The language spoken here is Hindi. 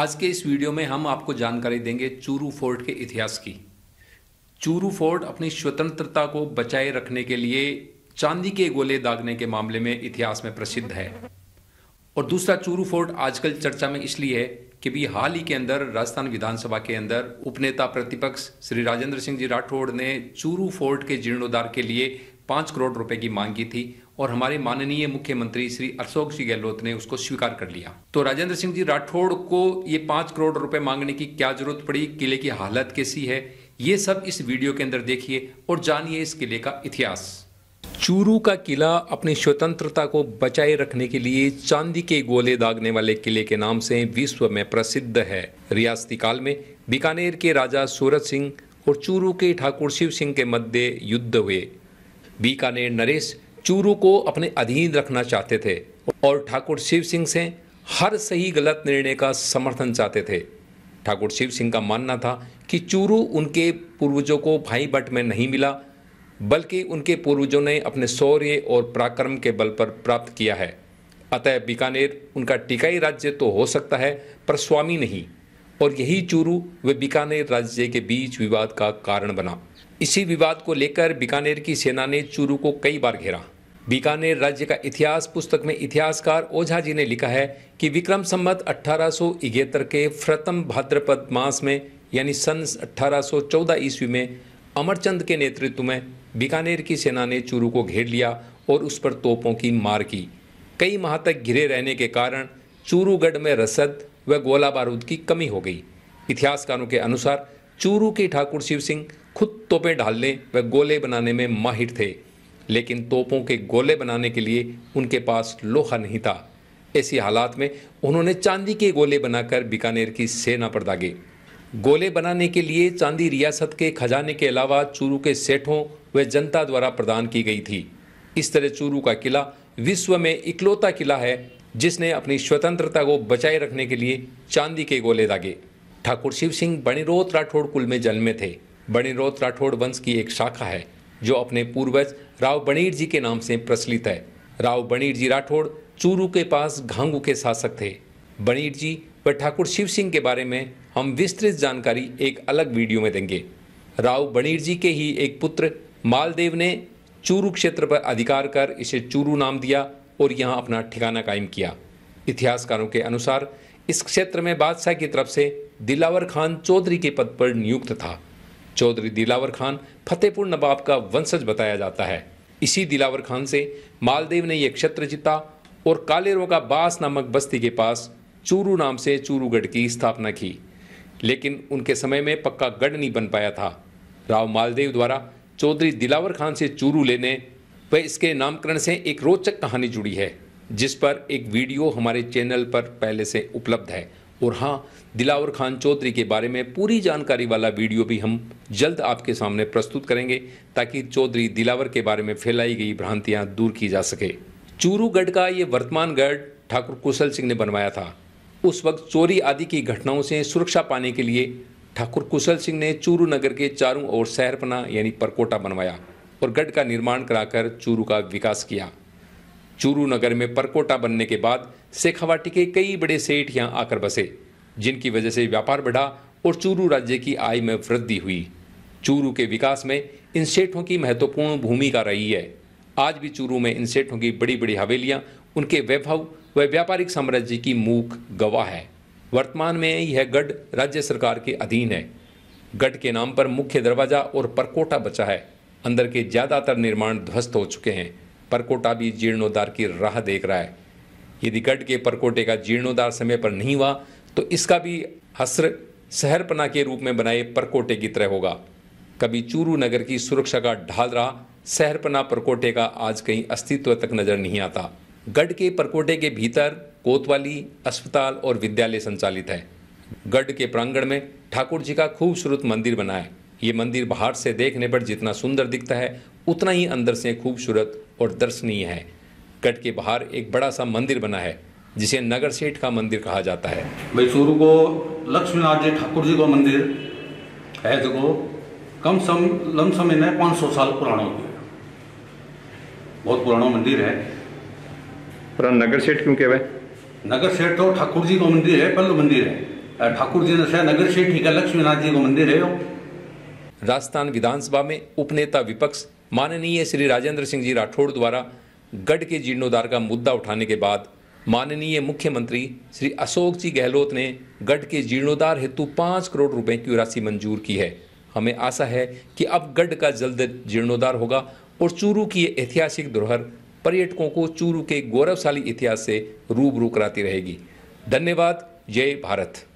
आज के इस वीडियो में हम आपको जानकारी देंगे चूरू फोर्ट के इतिहास की चूरू फोर्ट अपनी स्वतंत्रता को बचाए रखने के लिए चांदी के गोले दागने के मामले में इतिहास में प्रसिद्ध है और दूसरा चूरू फोर्ट आजकल चर्चा में इसलिए है कि भी हाल ही के अंदर राजस्थान विधानसभा के अंदर उपनेता प्रतिपक्ष श्री राजेंद्र सिंह जी राठौड़ ने चूरू फोर्ट के जीर्णोद्धार के लिए पाँच करोड़ रुपए की मांग की थी और हमारे माननीय मुख्यमंत्री श्री अशोक सिंह गहलोत ने उसको स्वीकार कर लिया तो राजेंद्र सिंह जी राठौड़ को ये पाँच करोड़ रुपए मांगने की क्या जरूरत पड़ी किले की हालत कैसी है ये सब इस वीडियो के अंदर देखिए और जानिए इस किले का इतिहास चूरू का किला अपनी स्वतंत्रता को बचाए रखने के लिए चांदी के गोले दागने वाले किले के नाम से विश्व में प्रसिद्ध है रियासती काल में बीकानेर के राजा सूरज सिंह और चूरू के ठाकुर शिव सिंह के मध्य युद्ध हुए बीकानेर नरेश चूरू को अपने अधीन रखना चाहते थे और ठाकुर शिव सिंह से हर सही गलत निर्णय का समर्थन चाहते थे ठाकुर शिव सिंह का मानना था कि चूरू उनके पूर्वजों को भाई बट में नहीं मिला बल्कि उनके पूर्वजों ने अपने शौर्य और पराक्रम के बल पर प्राप्त किया है अतः बीकानेर उनका टिकाई राज्य तो हो सकता है पर स्वामी नहीं और यही चूरू व बीकानेर राज्य के बीच विवाद का कारण बना इसी विवाद को लेकर बीकानेर की सेना ने चूरू को कई बार घेरा बीकानेर राज्य का इतिहास पुस्तक में इतिहासकार ओझा जी ने लिखा है कि विक्रम संबत अठारह के प्रथम भाद्रपद मास में यानी सन 1814 ईस्वी में अमरचंद के नेतृत्व में बीकानेर की सेना ने चूरू को घेर लिया और उस पर तोपों की मार की कई माह तक घिरे रहने के कारण चूरूगढ़ में रसद व गोला बारूद की कमी हो गई इतिहासकारों के अनुसार चूरू के ठाकुर शिव सिंह खुद तोपें ढालने व गोले बनाने में माहिर थे लेकिन तोपों के गोले बनाने के लिए उनके पास लोहा नहीं था ऐसी हालात में उन्होंने चांदी के गोले बनाकर बीकानेर की सेना पर दागे गोले बनाने के लिए चांदी रियासत के खजाने के अलावा चूरू के सेठों व जनता द्वारा प्रदान की गई थी इस तरह चूरू का किला विश्व में इकलौता किला है जिसने अपनी स्वतंत्रता को बचाए रखने के लिए चांदी के गोले दागे ठाकुर शिव सिंह बणिरोत राठौड़ कुल में जन्मे थे बणिरोत राठौड़ वंश की एक शाखा है जो अपने पूर्वज राव बणीर जी के नाम से प्रचलित है राव बणीर जी राठौड़ चूरू के पास घांगू के शासक थे बणीर जी व ठाकुर शिव सिंह के बारे में हम विस्तृत जानकारी एक अलग वीडियो में देंगे राव बणीर जी के ही एक पुत्र मालदेव ने चूरू क्षेत्र पर अधिकार कर इसे चूरू नाम दिया और यहाँ अपना ठिकाना कायम किया इतिहासकारों के अनुसार इस क्षेत्र में बादशाह की तरफ से दिलावर खान चौधरी के पद पर नियुक्त था चौधरी दिलावर खान फतेहपुर नवाब का वंशज बताया जाता है इसी दिलावर खान से मालदेव ने यह क्षेत्र जीता और कालेरों का बास नामक बस्ती के पास चूरू नाम से चूरूगढ़ की स्थापना की लेकिन उनके समय में पक्का गढ़ नहीं बन पाया था राव मालदेव द्वारा चौधरी दिलावर खान से चूरू लेने व इसके नामकरण से एक रोचक कहानी जुड़ी है जिस पर एक वीडियो हमारे चैनल पर पहले से उपलब्ध है और हाँ दिलावर खान चौधरी के बारे में पूरी जानकारी वाला वीडियो भी हम जल्द आपके सामने प्रस्तुत करेंगे ताकि चौधरी दिलावर के बारे में फैलाई गई भ्रांतियाँ दूर की जा सके चूरूगढ़ का ये वर्तमान गढ़ ठाकुर कुशल सिंह ने बनवाया था उस वक्त चोरी आदि की घटनाओं से सुरक्षा पाने के लिए ठाकुर कुशल सिंह ने चूरू नगर के चारों ओर शहरपना यानी परकोटा बनवाया और गढ़ का निर्माण कराकर चूरू का विकास किया चूरू नगर में परकोटा बनने के बाद शेखावाटी के कई बड़े सेठ यहाँ आकर बसे जिनकी वजह से व्यापार बढ़ा और चूरू राज्य की आय में वृद्धि हुई चूरू के विकास में इन सेठों की महत्वपूर्ण भूमिका रही है आज भी चूरू में इन सेठों की बड़ी बड़ी हवेलियाँ उनके वैभव व व्यापारिक साम्राज्य की मूक गवाह है वर्तमान में यह गढ़ राज्य सरकार के अधीन है गढ़ के नाम पर मुख्य दरवाजा और परकोटा बचा है अंदर के ज़्यादातर निर्माण ध्वस्त हो चुके हैं परकोटा भी जीर्णोद्धार की राह देख रहा है यदि गढ़ के परकोटे का जीर्णोद्धार समय पर नहीं हुआ तो इसका भी हस्र शहरपना के रूप में बनाए परकोटे की तरह होगा कभी चूरू नगर की सुरक्षा का ढाल रहा शहरपना परकोटे का आज कहीं अस्तित्व तक नजर नहीं आता गढ़ के परकोटे के भीतर कोतवाली अस्पताल और विद्यालय संचालित है गढ़ के प्रांगण में ठाकुर जी का खूबसूरत मंदिर बना है ये मंदिर बाहर से देखने पर जितना सुंदर दिखता है उतना ही अंदर से खूबसूरत और दर्शनीय है कट के बाहर एक बड़ा सा मंदिर बना है जिसे नगर सेठ का मंदिर कहा जाता है मैसूरू को लक्ष्मीनाथ जी ठाकुर जी का मंदिर है जो कम सम लम समय में पाँच सौ साल पुराना हो गया बहुत पुराना मंदिर है पर नगर सेठ क्यों कहवाए नगर सेठ तो ठाकुर जी का मंदिर है पल्लू मंदिर है ठाकुर जी ने शायद नगर सेठ ठीक है लक्ष्मीनाथ जी का मंदिर है वो राजस्थान विधानसभा में उपनेता विपक्ष माननीय श्री राजेंद्र सिंह जी राठौड़ द्वारा गढ़ के जीर्णोद्वार का मुद्दा उठाने के बाद माननीय मुख्यमंत्री श्री अशोक जी गहलोत ने गढ़ के जीर्णोद्धार हेतु पाँच करोड़ रुपए की राशि मंजूर की है हमें आशा है कि अब गढ़ का जल्द जीर्णोद्वार होगा और चूरू की ऐतिहासिक धरोहर पर्यटकों को चूरू के गौरवशाली इतिहास से रूबरू कराती रहेगी धन्यवाद जय भारत